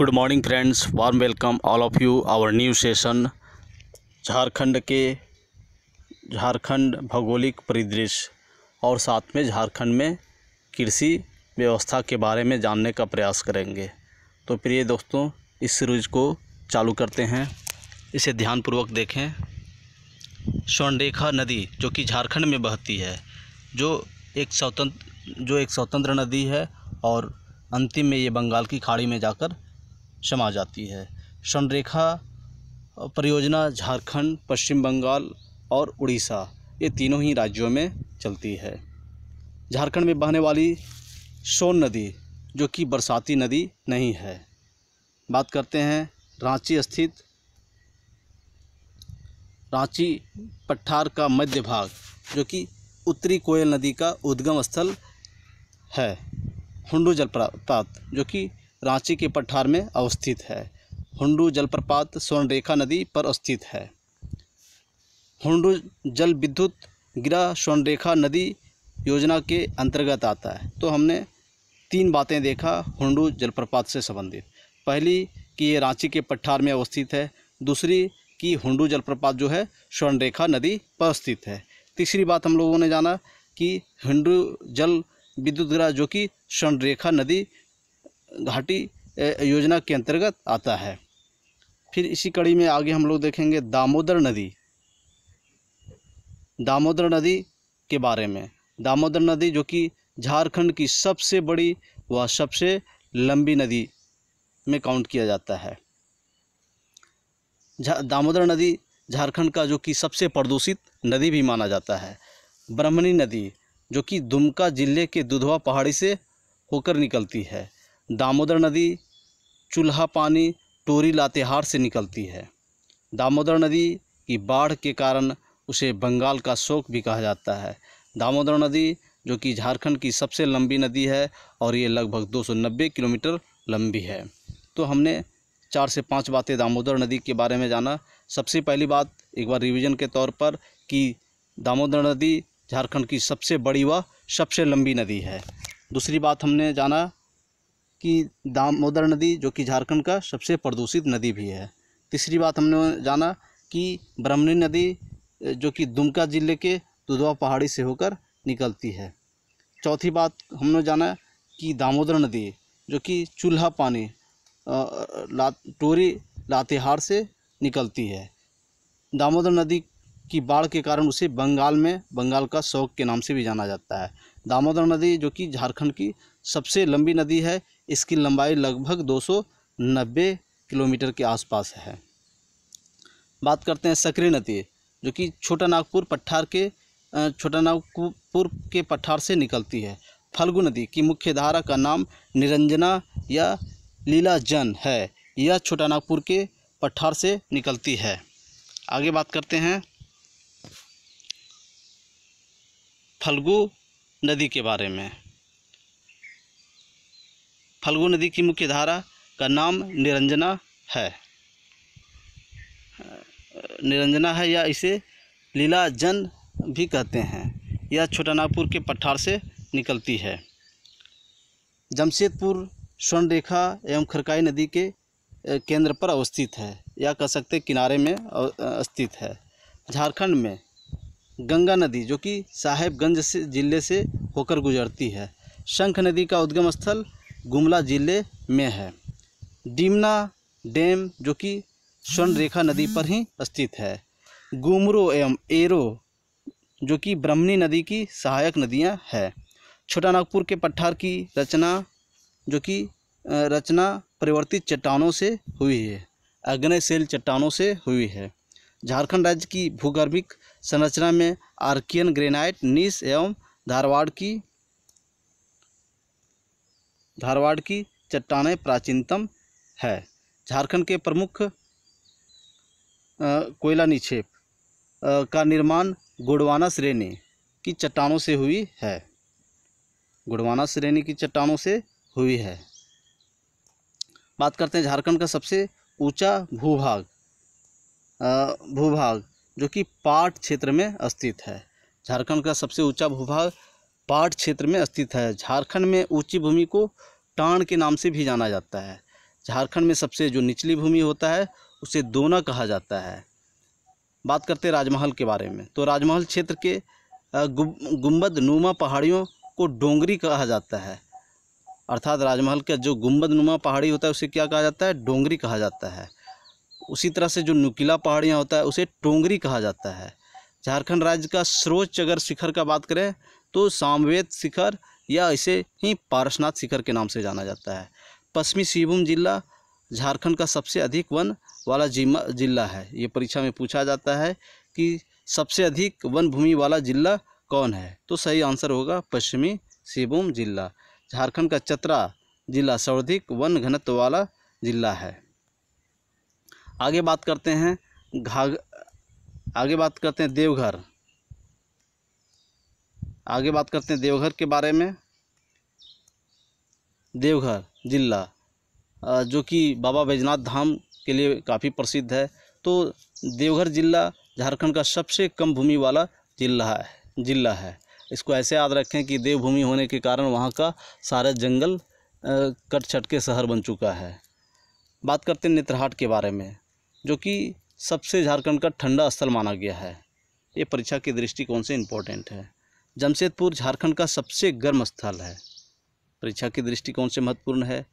good morning friends warm welcome all of you our new session Jharkhand के झारखंड भौगोलिक परिदृश्य और साथ में झारखंड में कृषि व्यवस्था के बारे में जानने का प्रयास करेंगे तो प्रिय दोस्तों इस सीरीज को चालू करते हैं इसे ध्यानपूर्वक देखें स्वर्णरेखा नदी जो कि झारखंड में बहती है जो एक स्वतंत्र जो एक स्वतंत्र नदी है और अंतिम में ये बंगाल की खाड़ी में जाकर समा जाती है स्वर्णरेखा परियोजना झारखंड पश्चिम बंगाल और उड़ीसा ये तीनों ही राज्यों में चलती है झारखंड में बहने वाली सोन नदी जो कि बरसाती नदी नहीं है बात करते हैं रांची स्थित रांची पठार का मध्य भाग जो कि उत्तरी कोयल नदी का उद्गम स्थल है हुंडू जलप्रपात जो कि रांची के पठार में अवस्थित है हुंडू जलप्रपात स्वर्णरेखा नदी पर स्थित है हुंडू जल विद्युत गिरा स्वर्णरेखा नदी योजना के अंतर्गत आता है तो हमने तीन बातें देखा हुंडू जलप्रपात से संबंधित पहली कि ये रांची के पठार में अवस्थित है दूसरी कि हुंडू जलप्रपात जो है स्वर्णरेखा नदी पर स्थित है तीसरी बात हम लोगों ने जाना कि हिंडू जल विद्युत गिरा जो कि स्वर्णरेखा नदी घाटी योजना के अंतर्गत आता है फिर इसी कड़ी में आगे हम लोग देखेंगे दामोदर नदी दामोदर नदी के बारे में दामोदर नदी जो कि झारखंड की सबसे बड़ी व सबसे लंबी नदी में काउंट किया जाता है दामोदर नदी झारखंड का जो कि सबसे प्रदूषित नदी भी माना जाता है ब्रह्मणी नदी जो कि दुमका जिले के दुधवा पहाड़ी से होकर निकलती है दामोदर नदी चूल्हा पानी टोरी लातेहार से निकलती है दामोदर नदी की बाढ़ के कारण उसे बंगाल का शोक भी कहा जाता है दामोदर नदी जो कि झारखंड की सबसे लंबी नदी है और ये लगभग 290 किलोमीटर लंबी है तो हमने चार से पांच बातें दामोदर नदी के बारे में जाना सबसे पहली बात एक बार रिवीजन के तौर पर कि दामोदर नदी झारखंड की सबसे बड़ी व सबसे लंबी नदी है दूसरी बात हमने जाना कि दामोदर नदी जो कि झारखंड का सबसे प्रदूषित नदी भी है तीसरी बात हमने जाना कि ब्रह्मणी नदी जो कि दुमका जिले के दुधवा पहाड़ी से होकर निकलती है चौथी बात हमने जाना कि दामोदर नदी जो कि चूल्हा पानी ला टोरी लातेहार से निकलती है दामोदर नदी की बाढ़ के कारण उसे बंगाल में बंगाल का शौक के नाम से भी जाना जाता है दामोदर नदी जो कि झारखंड की सबसे लंबी नदी है इसकी लंबाई लगभग 290 किलोमीटर के आसपास है बात करते हैं सकरी नदी जो कि छोटा नागपुर पठार के छोटा नागपुर के पठार से निकलती है फल्गु नदी की मुख्य धारा का नाम निरंजना या लीला जन है यह छोटा नागपुर के पठार से निकलती है आगे बात करते हैं फल्गु नदी के बारे में फल्गु नदी की मुख्य धारा का नाम निरंजना है निरंजना है या इसे लीला जन भी कहते हैं यह छोटानागपुर के पठार से निकलती है जमशेदपुर स्वर्ण रेखा एवं खरकाई नदी के केंद्र पर अवस्थित है या कह सकते किनारे में स्थित है झारखंड में गंगा नदी जो कि साहेबगंज से ज़िले से होकर गुजरती है शंख नदी का उद्गम स्थल गुमला ज़िले में है डिमना डैम जो कि स्वर्णरेखा नदी पर ही स्थित है गुमरो एवं एरो जो कि ब्रह्मणी नदी की सहायक नदियां हैं छोटा नागपुर के पठार की रचना जो कि रचना परिवर्तित चट्टानों से हुई है शैल चट्टानों से हुई है झारखंड राज्य की भूगर्भिक संरचना में आर्कियन ग्रेनाइट नीस एवं धारवाड़ की धारवाड़ की चट्टाने प्राचीनतम है झारखंड के प्रमुख कोयला निक्षेप का निर्माण गुड़वाना श्रेणी की चट्टानों से हुई है गुड़वाना श्रेणी की चट्टानों से हुई है बात करते हैं झारखंड का सबसे ऊंचा भूभाग भूभाग जो कि पाट क्षेत्र में स्थित है झारखंड का सबसे ऊंचा भूभाग पाट क्षेत्र में स्थित है झारखंड में ऊंची भूमि को टाण के नाम से भी जाना जाता है झारखंड में सबसे जो निचली भूमि होता है उसे दोना कहा जाता है बात करते हैं राजमहल के बारे में तो राजमहल क्षेत्र के गुम्बद नुमा पहाड़ियों को डोंगरी कहा जाता है अर्थात राजमहल का जो गुम्बद नुमा पहाड़ी होता है उसे क्या कहा जाता है डोंगरी कहा जाता है उसी तरह से जो नुकीला पहाड़ियाँ होता है उसे टोंगरी कहा जाता है झारखंड राज्य का सर्वोच्च अगर शिखर का बात करें तो सामवेद शिखर या इसे ही पारसनाथ शिखर के नाम से जाना जाता है पश्चिमी सिंहभूम जिला झारखंड का सबसे अधिक वन वाला जिमा जिला है ये परीक्षा में पूछा जाता है कि सबसे अधिक वन भूमि वाला जिला कौन है तो सही आंसर होगा पश्चिमी सिंहभूम जिला झारखंड का चतरा जिला सर्वाधिक वन घनत्व वाला जिला है आगे बात करते हैं घाघ आगे बात करते हैं देवघर आगे बात करते हैं देवघर के बारे में देवघर ज़िला जो कि बाबा बैजनाथ धाम के लिए काफ़ी प्रसिद्ध है तो देवघर ज़िला झारखंड का सबसे कम भूमि वाला जिला है जिला है इसको ऐसे याद रखें कि देवभूमि होने के कारण वहाँ का सारा जंगल कट छट के शहर बन चुका है बात करते हैं नेत्रहाट के बारे में जो कि सबसे झारखंड का ठंडा स्थल माना गया है ये परीक्षा के दृष्टिकोण से इम्पोर्टेंट है जमशेदपुर झारखंड का सबसे गर्म स्थल है परीक्षा के दृष्टिकोण से महत्वपूर्ण है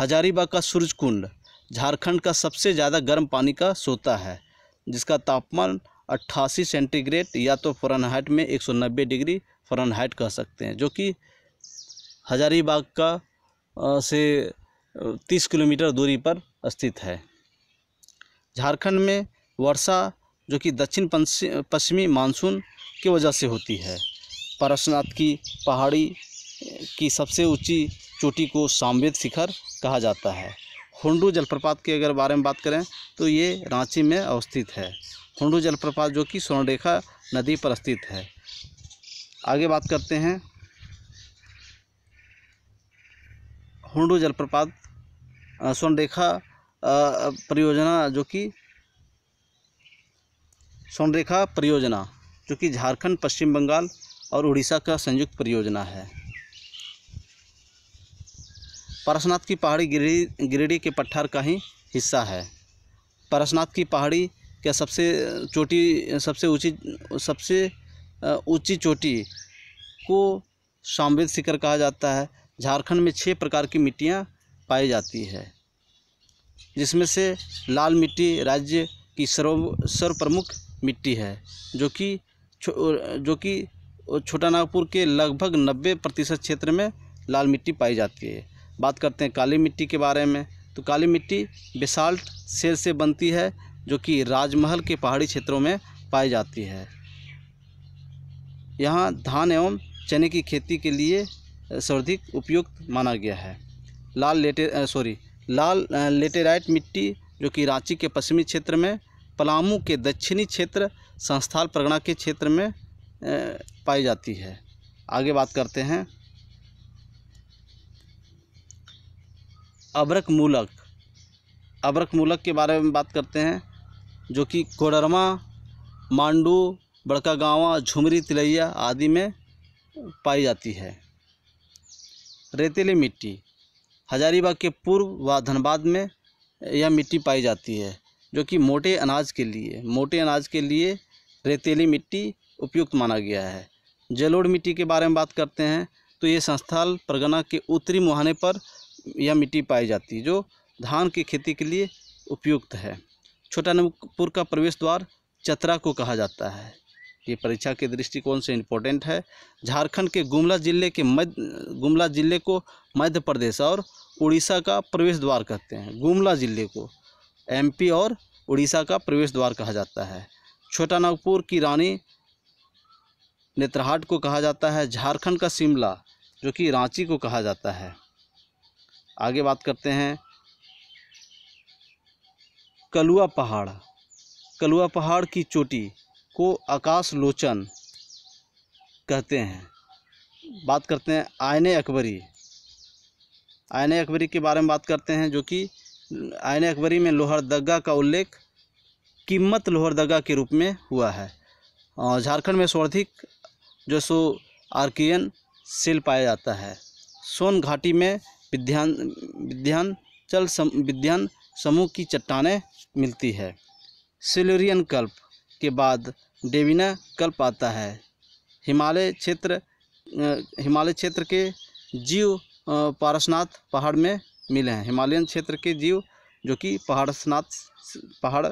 हजारीबाग का सूरज कुंड झारखंड का सबसे ज़्यादा गर्म पानी का सोता है जिसका तापमान 88 सेंटीग्रेड या तो फरनहाइट में 190 डिग्री फरनहाइट कह सकते हैं जो कि हजारीबाग का से 30 किलोमीटर दूरी पर स्थित है झारखंड में वर्षा जो कि दक्षिण पश्चिमी मानसून की वजह से होती है परसनाथ की पहाड़ी की सबसे ऊंची चोटी को सांवेद शिखर कहा जाता है हुंडू जलप्रपात की अगर बारे में बात करें तो ये रांची में अवस्थित है हुंडू जलप्रपात जो कि स्वर्णरेखा नदी पर स्थित है आगे बात करते हैं हुंडू जलप्रपात स्वर्णरेखा परियोजना जो कि स्वर्णरेखा परियोजना जो कि झारखंड पश्चिम बंगाल और उड़ीसा का संयुक्त परियोजना है पारसनाथ की पहाड़ी गिरी गिरिडीह के पठार का ही हिस्सा है पारसनाथ की पहाड़ी का सबसे चोटी सबसे ऊंची सबसे ऊंची चोटी को शामवेद शिखर कहा जाता है झारखंड में छः प्रकार की मिट्टियाँ पाई जाती है जिसमें से लाल मिट्टी राज्य की सर्व सर्वप्रमुख मिट्टी है जो कि जो कि छोटा नागपुर के लगभग 90 प्रतिशत क्षेत्र में लाल मिट्टी पाई जाती है बात करते हैं काली मिट्टी के बारे में तो काली मिट्टी बेसाल्ट सेल से बनती है जो कि राजमहल के पहाड़ी क्षेत्रों में पाई जाती है यहाँ धान एवं चने की खेती के लिए सर्वाधिक उपयुक्त माना गया है लाल लेटे सॉरी लाल लेटेराइट मिट्टी जो कि रांची के पश्चिमी क्षेत्र में पलामू के दक्षिणी क्षेत्र संस्थाल परगना के क्षेत्र में पाई जाती है आगे बात करते हैं अबरक मूलक अब्रक मूलक के बारे में बात करते हैं जो कि कोडरमा मांडू बड़का गाँवा झुमरी तिलैया आदि में पाई जाती है रेतीली मिट्टी हजारीबाग के पूर्व व धनबाद में यह मिट्टी पाई जाती है जो कि मोटे अनाज के लिए मोटे अनाज के लिए रेतीली मिट्टी उपयुक्त माना गया है जलोढ़ मिट्टी के बारे में बात करते हैं तो ये संस्थाल परगना के उत्तरी मुहाने पर यह मिट्टी पाई जाती है जो धान की खेती के लिए उपयुक्त है छोटा नगपुर का प्रवेश द्वार चतरा को कहा जाता है ये परीक्षा के दृष्टिकोण से इम्पोर्टेंट है झारखंड के गुमला जिले के मध्य गुमला जिले को मध्य प्रदेश और उड़ीसा का प्रवेश द्वार कहते हैं गुमला जिले को एमपी और उड़ीसा का प्रवेश द्वार कहा जाता है छोटा नागपुर की रानी नेत्रहाट को कहा जाता है झारखंड का शिमला जो कि रांची को कहा जाता है आगे बात करते हैं कलुआ पहाड़ कलुआ पहाड़ की चोटी को आकाश लोचन कहते हैं बात करते हैं आयने अकबरी आयने अकबरी के बारे में बात करते हैं जो कि आयने अकबरी में लोहरदगा का उल्लेख कीमत लोहरदगा के रूप में हुआ है झारखंड में सर्वाधिक जो सो आर्कियन सेल पाया जाता है सोन घाटी में विध्यान विध्यांचल सम, विध्यान समूह की चट्टाने मिलती है सिलोरियन कल्प के बाद डेविना कल्प आता है हिमालय क्षेत्र हिमालय क्षेत्र के जीव पारसनाथ पहाड़ में मिले हैं हिमालयन क्षेत्र के जीव जो कि पहाड़नाथ पहाड़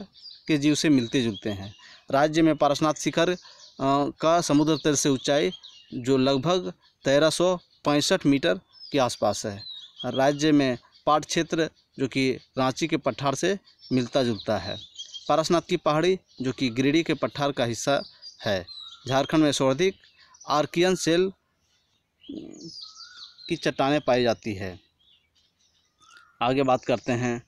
के जीव से मिलते जुलते हैं राज्य में पारसनाथ शिखर का समुद्र तल से ऊंचाई जो लगभग तेरह सौ पैंसठ मीटर के आसपास है राज्य में पाट क्षेत्र जो कि रांची के पठार से मिलता जुलता है पारसनाथ की पहाड़ी जो कि गिरिडीह के पठार का हिस्सा है झारखंड में सर्वाधिक आर्कियन सेल की चट्टाने पाई जाती है आगे बात करते हैं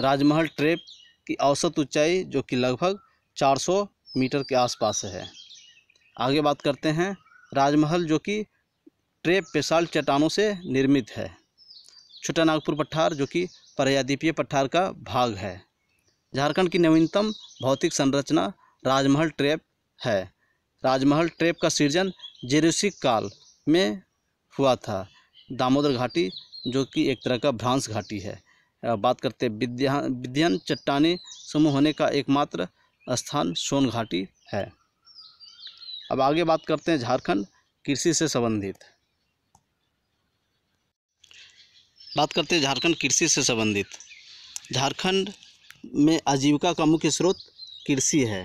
राजमहल ट्रेप की औसत ऊंचाई जो कि लगभग 400 मीटर के आसपास है आगे बात करते हैं राजमहल जो कि ट्रेप पेशाल चट्टानों से निर्मित है छोटा नागपुर पठार जो कि पर्यादीपीय पठार का भाग है झारखंड की नवीनतम भौतिक संरचना राजमहल ट्रेप है राजमहल ट्रेप का सृजन जेरूसिक काल में हुआ था दामोदर घाटी जो कि एक तरह का भ्रांस घाटी है बात करते विद्या विद्यन चट्टानी समूह होने का एकमात्र स्थान सोन घाटी है अब आगे बात करते हैं झारखंड कृषि से संबंधित बात करते हैं झारखंड कृषि से संबंधित झारखंड में आजीविका का मुख्य स्रोत कृषि है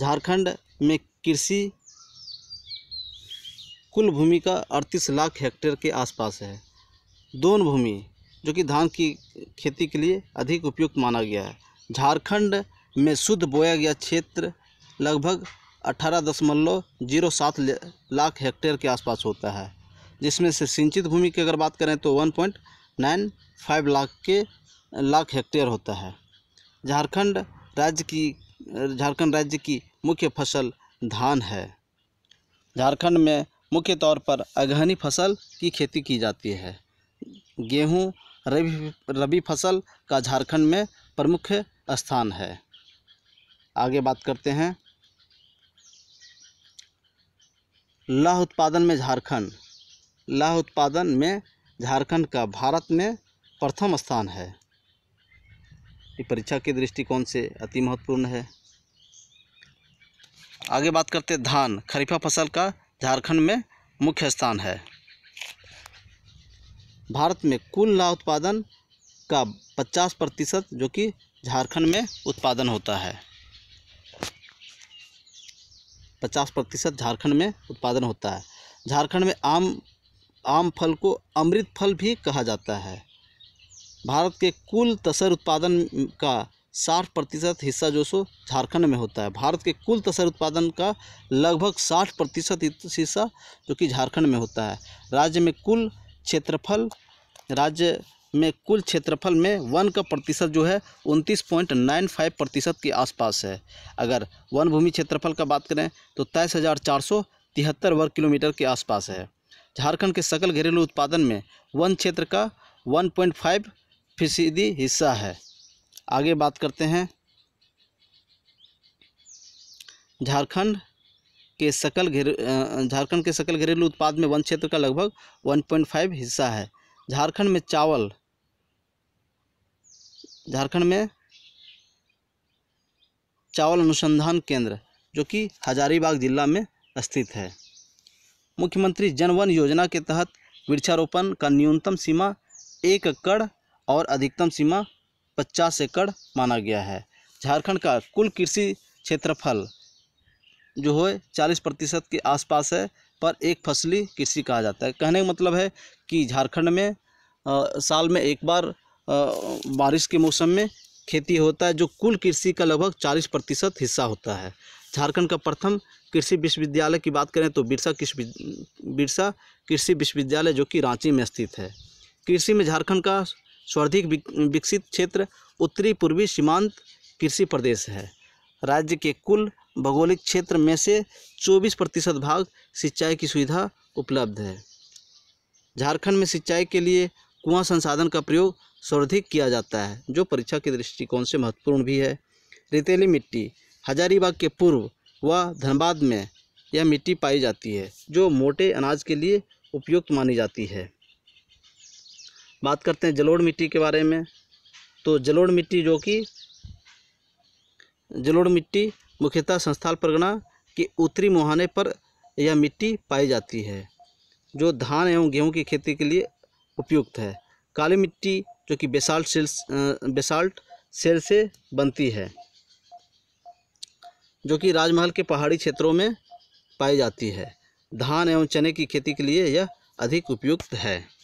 झारखंड में कृषि कुल भूमि का अड़तीस लाख हेक्टेयर के आसपास है दोन भूमि जो कि धान की खेती के लिए अधिक उपयुक्त माना गया है झारखंड में शुद्ध बोया गया क्षेत्र लगभग अठारह दशमलव जीरो सात लाख हेक्टेयर के आसपास होता है जिसमें से सिंचित भूमि की अगर बात करें तो one point nine five lakh के लाख हेक्टेयर होता है झारखंड राज्य की झारखंड राज्य की मुख्य फसल धान है झारखंड में मुख्य तौर पर अगहनी फसल की खेती की जाती है गेहूं रबी रबी फसल का झारखंड में प्रमुख स्थान है आगे बात करते हैं लाह उत्पादन में झारखंड लाह उत्पादन में झारखंड का भारत में प्रथम स्थान है ये परीक्षा के दृष्टिकोण से अति महत्वपूर्ण है आगे बात करते हैं धान खरीफा फसल का झारखंड में मुख्य स्थान है भारत में कुल लाह उत्पादन का 50 प्रतिशत जो कि झारखंड में उत्पादन होता है पचास प्रतिशत झारखंड में उत्पादन होता है झारखंड में आम आम फल को अमृत फल भी कहा जाता है भारत के कुल तसर उत्पादन का साठ प्रतिशत हिस्सा जो सो झारखंड में होता है भारत के कुल तसर उत्पादन का लगभग साठ प्रतिशत हिस्सा जो कि झारखंड में होता है राज्य में कुल क्षेत्रफल राज्य में कुल क्षेत्रफल में वन का प्रतिशत जो है उनतीस पॉइंट नाइन फाइव प्रतिशत के आसपास है अगर वन भूमि क्षेत्रफल का बात करें तो तेईस हज़ार चार सौ तिहत्तर वर्ग किलोमीटर के आसपास है झारखंड के सकल घरेलू उत्पादन में वन क्षेत्र का वन पॉइंट फाइव फीसदी हिस्सा है आगे बात करते हैं झारखंड के सकल घरे झारखंड के सकल घरेलू उत्पाद में वन क्षेत्र का लगभग वन पॉइंट फाइव हिस्सा है झारखंड में चावल झारखंड में चावल अनुसंधान केंद्र जो कि हजारीबाग जिला में स्थित है मुख्यमंत्री जनवन योजना के तहत वृक्षारोपण का न्यूनतम सीमा एक एकड़ और अधिकतम सीमा पचास एकड़ माना गया है झारखंड का कुल कृषि क्षेत्रफल जो है चालीस प्रतिशत के आसपास है पर एक फसली कृषि कहा जाता है कहने का मतलब है कि झारखंड में आ, साल में एक बार आ, बारिश के मौसम में खेती होता है जो कुल कृषि का लगभग चालीस प्रतिशत हिस्सा होता है झारखंड का प्रथम कृषि विश्वविद्यालय की बात करें तो बिरसा कृषि बिरसा कृषि विश्वविद्यालय जो कि रांची में स्थित है कृषि में झारखंड का सर्वाधिक विकसित क्षेत्र उत्तरी पूर्वी सीमांत कृषि प्रदेश है राज्य के कुल भौगोलिक क्षेत्र में से 24 प्रतिशत भाग सिंचाई की सुविधा उपलब्ध है झारखंड में सिंचाई के लिए कुआं संसाधन का प्रयोग सर्वाधिक किया जाता है जो परीक्षा के दृष्टिकोण से महत्वपूर्ण भी है रेतीली मिट्टी हजारीबाग के पूर्व व धनबाद में यह मिट्टी पाई जाती है जो मोटे अनाज के लिए उपयुक्त मानी जाती है बात करते हैं जलोड़ मिट्टी के बारे में तो जलोड़ मिट्टी जो कि जलोड़ मिट्टी मुख्यतः संस्थाल परगना के उत्तरी मुहाने पर यह मिट्टी पाई जाती है जो धान एवं गेहूं की खेती के लिए उपयुक्त है काली मिट्टी जो कि बेसाल्ट सेल बेसाल्ट सेल से बनती है जो कि राजमहल के पहाड़ी क्षेत्रों में पाई जाती है धान एवं चने की खेती के लिए यह अधिक उपयुक्त है